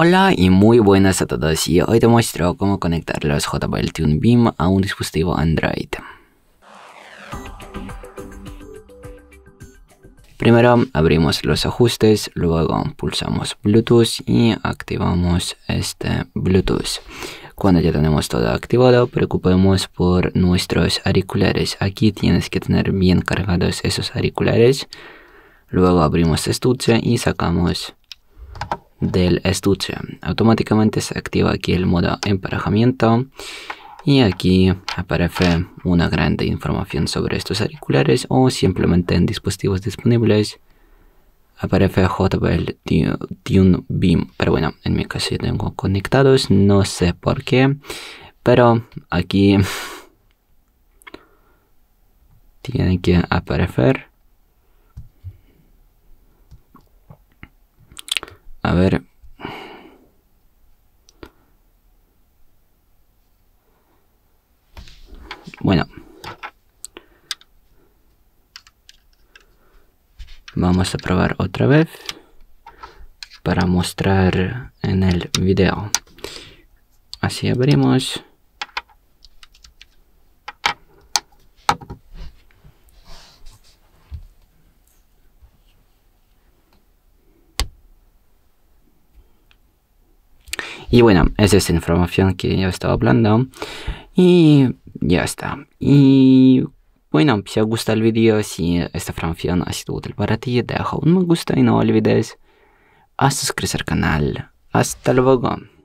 Hola y muy buenas a todos y hoy te muestro cómo conectar los JBL Tune Beam a un dispositivo Android. Primero abrimos los ajustes, luego pulsamos Bluetooth y activamos este Bluetooth. Cuando ya tenemos todo activado, preocupemos por nuestros auriculares. Aquí tienes que tener bien cargados esos auriculares. Luego abrimos estuche y sacamos del estuche. Automáticamente se activa aquí el modo emparejamiento y aquí aparece una gran información sobre estos auriculares o simplemente en dispositivos disponibles aparece JBL Tune Beam. Pero bueno, en mi caso tengo conectados, no sé por qué, pero aquí tiene que aparecer Bueno. Vamos a probar otra vez para mostrar en el video. Así abrimos. Y bueno, esa es la información que yo estaba hablando. Y ya está. Y bueno, si te gusta el video, si esta franfiona ha sido útil para ti, deja un me gusta y no olvides a al canal. Hasta luego.